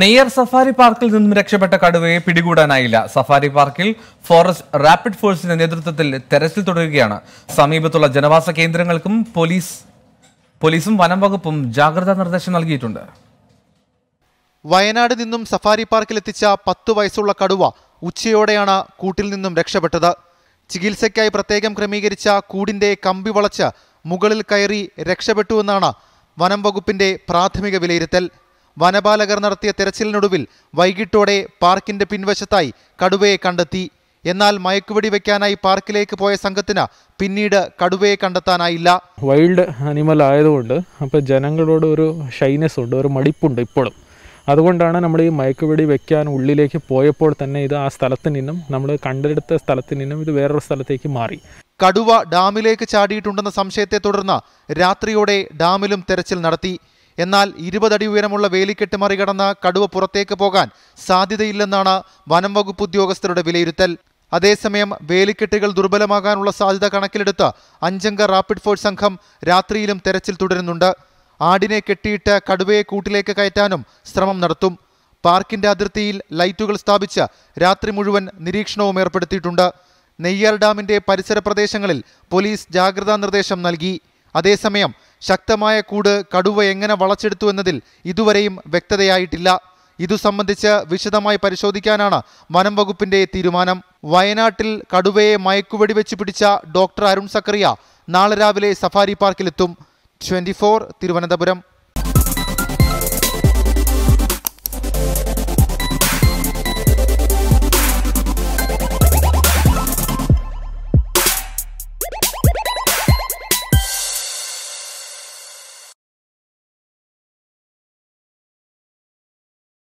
നെയ്യർ safari പാർക്കിൽ നിന്നും രക്ഷപ്പെട്ട കടുവയെ പിടികൂടാനായില്ല സഫാരി പാർക്കിൽ ഫോറസ്റ്റ് റാപ്പിഡ് ഫോഴ്സിന്റെ നേതൃത്വത്തിൽ തെരച്ചിൽ തുടരുകയാണ് സമീപത്തുള്ള ജനവാസ കേന്ദ്രങ്ങൾക്കും പോലീസ് പോലീസും വനം വകുപ്പും ജാഗ്രതാ നിർദ്ദേശം നൽകിയിട്ടുണ്ട് വയനാട് നിന്നും സഫാരി പാർക്കിൽ എത്തിച്ച പത്ത് വയസ്സുള്ള കടുവ ഉച്ചയോടെയാണ് കൂട്ടിൽ നിന്നും രക്ഷപ്പെട്ടത് ചികിത്സയ്ക്കായി പ്രത്യേകം ക്രമീകരിച്ച കൂടിന്റെ കമ്പി വളച്ച് മുകളിൽ കയറി രക്ഷപ്പെട്ടുവെന്നാണ് വനം വകുപ്പിന്റെ പ്രാഥമിക വിലയിരുത്തൽ വനപാലകർ നടത്തിയ തെരച്ചിലിനൊടുവിൽ വൈകിട്ടോടെ പാർക്കിന്റെ പിൻവശത്തായി കടുവയെ കണ്ടെത്തി എന്നാൽ മയക്കുവെടി വെക്കാനായി പാർക്കിലേക്ക് പോയ സംഘത്തിന് പിന്നീട് കടുവയെ കണ്ടെത്താനായില്ല വൈൽഡ് അനിമൽ ആയതുകൊണ്ട് അപ്പോൾ ജനങ്ങളോട് ഒരു ഷൈനസ് ഉണ്ട് ഒരു മടിപ്പുണ്ട് ഇപ്പോഴും അതുകൊണ്ടാണ് നമ്മൾ ഈ മയക്കുവെടി വെക്കാൻ ഉള്ളിലേക്ക് പോയപ്പോൾ തന്നെ ഇത് ആ സ്ഥലത്ത് നിന്നും നമ്മൾ കണ്ടെടുത്ത സ്ഥലത്ത് നിന്നും ഇത് വേറൊരു സ്ഥലത്തേക്ക് മാറി കടുവ ഡാമിലേക്ക് ചാടിയിട്ടുണ്ടെന്ന സംശയത്തെ തുടർന്ന് രാത്രിയോടെ ഡാമിലും തെരച്ചിൽ നടത്തി എന്നാൽ ഇരുപതടി ഉയരമുള്ള വേലിക്കെട്ട് മറികടന്ന് കടുവ പുറത്തേക്ക് പോകാൻ സാധ്യതയില്ലെന്നാണ് വനം വകുപ്പ് ഉദ്യോഗസ്ഥരുടെ വിലയിരുത്തൽ അതേസമയം വേലിക്കെട്ടുകൾ ദുർബലമാകാനുള്ള സാധ്യത കണക്കിലെടുത്ത് അഞ്ചംഗ റാപ്പിഡ് ഫോഴ്സ് സംഘം രാത്രിയിലും തെരച്ചിൽ തുടരുന്നുണ്ട് ആടിനെ കെട്ടിയിട്ട് കടുവയെ കൂട്ടിലേക്ക് കയറ്റാനും ശ്രമം നടത്തും പാർക്കിന്റെ അതിർത്തിയിൽ ലൈറ്റുകൾ സ്ഥാപിച്ച് രാത്രി മുഴുവൻ നിരീക്ഷണവും ഏർപ്പെടുത്തിയിട്ടുണ്ട് നെയ്യാർ ഡാമിന്റെ പരിസര പ്രദേശങ്ങളിൽ പോലീസ് ജാഗ്രതാ നിർദ്ദേശം നൽകി അതേസമയം ശക്തമായ കൂട് കടുവ എങ്ങനെ വളച്ചെടുത്തു എന്നതിൽ ഇതുവരെയും വ്യക്തതയായിട്ടില്ല ഇതു സംബന്ധിച്ച് വിശദമായി പരിശോധിക്കാനാണ് വനം വകുപ്പിന്റെ തീരുമാനം വയനാട്ടിൽ കടുവയെ മയക്കുവെടി വെച്ച് പിടിച്ച ഡോക്ടർ അരുൺ സക്കറിയ നാളെ രാവിലെ സഫാരി പാർക്കിലെത്തും ട്വന്റി തിരുവനന്തപുരം